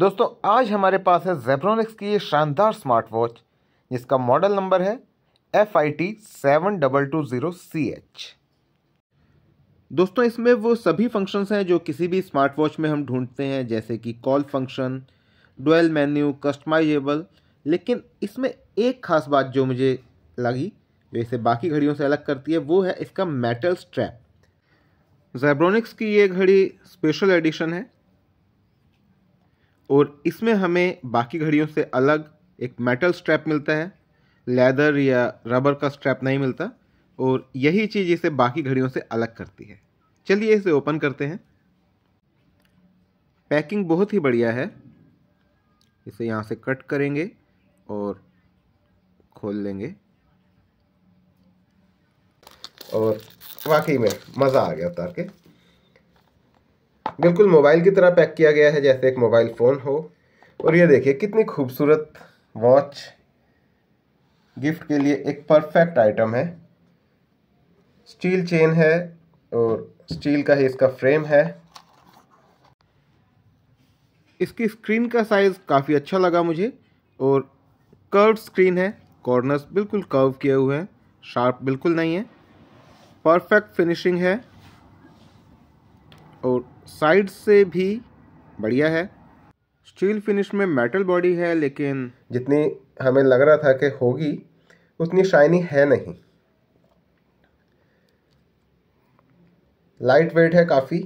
दोस्तों आज हमारे पास है जेब्रोनिक्स की ये शानदार स्मार्ट वॉच जिसका मॉडल नंबर है F I T seven double two zero C H दोस्तों इसमें वो सभी फंक्शंस हैं जो किसी भी स्मार्ट वॉच में हम ढूंढते हैं जैसे कि call function dual menu customisable लेकिन इसमें एक ख़ास बात जो मुझे लगी जो इसे बाकी घड़ियों से अलग करती है वो है इसका मेटल स्ट्रैप जेब्रोनिक्स की ये घड़ी स्पेशल एडिशन है और इसमें हमें बाकी घड़ियों से अलग एक मेटल स्ट्रैप मिलता है लेदर या रबर का स्ट्रैप नहीं मिलता और यही चीज़ इसे बाकी घड़ियों से अलग करती है चलिए इसे ओपन करते हैं पैकिंग बहुत ही बढ़िया है इसे यहाँ से कट करेंगे और खोल लेंगे और वाकई में मज़ा आ गया उतार के बिल्कुल मोबाइल की तरह पैक किया गया है जैसे एक मोबाइल फ़ोन हो और ये देखिए कितनी खूबसूरत वॉच गिफ्ट के लिए एक परफेक्ट आइटम है स्टील चेन है और स्टील का ही इसका फ्रेम है इसकी स्क्रीन का साइज़ काफ़ी अच्छा लगा मुझे और कर्व स्क्रीन है कॉर्नर्स बिल्कुल कर्व किए हुए हैं शार्प बिल्कुल नहीं है परफेक्ट फिनिशिंग है और साइड से भी बढ़िया है स्टील फिनिश में मेटल बॉडी है लेकिन जितनी हमें लग रहा था कि होगी उतनी शाइनी है नहीं लाइट वेट है काफ़ी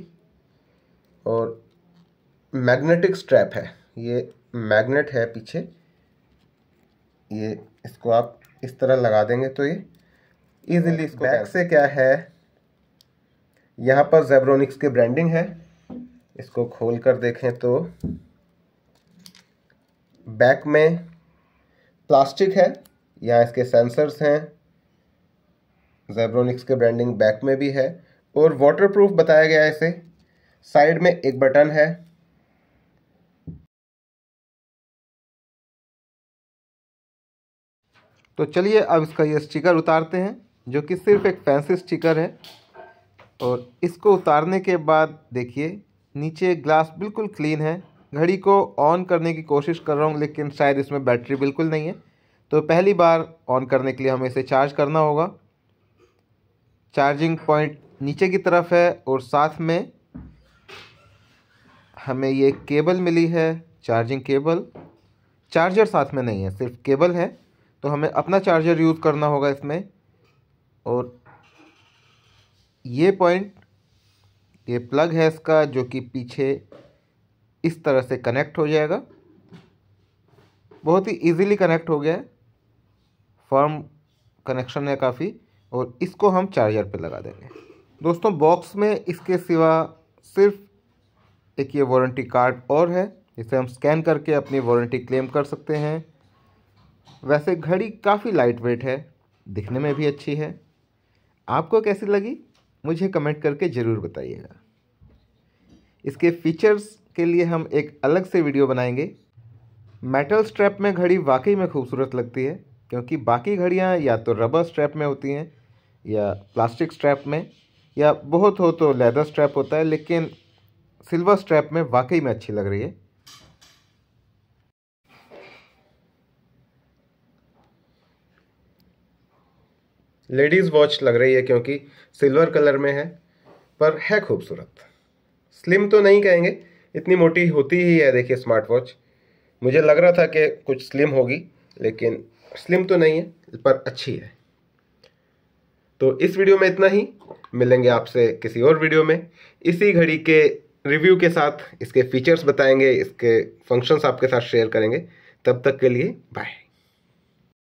और मैग्नेटिक स्ट्रैप है ये मैग्नेट है पीछे ये इसको आप इस तरह लगा देंगे तो ये इजीली इसको बैक से क्या है यहाँ पर जेब्रोनिक्स की ब्रांडिंग है इसको खोल कर देखें तो बैक में प्लास्टिक है या इसके सेंसर्स हैं जेब्रोनिक्स के ब्रांडिंग बैक में भी है और वाटरप्रूफ बताया गया है इसे साइड में एक बटन है तो चलिए अब इसका ये स्टिकर उतारते हैं जो कि सिर्फ एक फैंसी स्टिकर है और इसको उतारने के बाद देखिए नीचे ग्लास बिल्कुल क्लीन है घड़ी को ऑन करने की कोशिश कर रहा हूँ लेकिन शायद इसमें बैटरी बिल्कुल नहीं है तो पहली बार ऑन करने के लिए हमें इसे चार्ज करना होगा चार्जिंग पॉइंट नीचे की तरफ है और साथ में हमें ये केबल मिली है चार्जिंग केबल चार्जर साथ में नहीं है सिर्फ केबल है तो हमें अपना चार्जर यूज़ करना होगा इसमें और ये पॉइंट ये प्लग है इसका जो कि पीछे इस तरह से कनेक्ट हो जाएगा बहुत ही इजीली कनेक्ट हो गया है फॉर्म कनेक्शन है काफ़ी और इसको हम चार्जर पे लगा देंगे दोस्तों बॉक्स में इसके सिवा सिर्फ एक ये वारंटी कार्ड और है जिसे हम स्कैन करके अपनी वारंटी क्लेम कर सकते हैं वैसे घड़ी काफ़ी लाइट वेट है दिखने में भी अच्छी है आपको कैसी लगी मुझे कमेंट करके ज़रूर बताइएगा इसके फीचर्स के लिए हम एक अलग से वीडियो बनाएंगे मेटल स्ट्रैप में घड़ी वाकई में खूबसूरत लगती है क्योंकि बाकी घड़ियाँ या तो रबर स्ट्रैप में होती हैं या प्लास्टिक स्ट्रैप में या बहुत हो तो लेदर स्ट्रैप होता है लेकिन सिल्वर स्ट्रैप में वाकई में अच्छी लग रही है लेडीज़ वॉच लग रही है क्योंकि सिल्वर कलर में है पर है खूबसूरत स्लिम तो नहीं कहेंगे इतनी मोटी होती ही है देखिए स्मार्ट वॉच मुझे लग रहा था कि कुछ स्लिम होगी लेकिन स्लिम तो नहीं है पर अच्छी है तो इस वीडियो में इतना ही मिलेंगे आपसे किसी और वीडियो में इसी घड़ी के रिव्यू के साथ इसके फीचर्स बताएंगे इसके फंक्शंस आपके साथ शेयर करेंगे तब तक के लिए बाय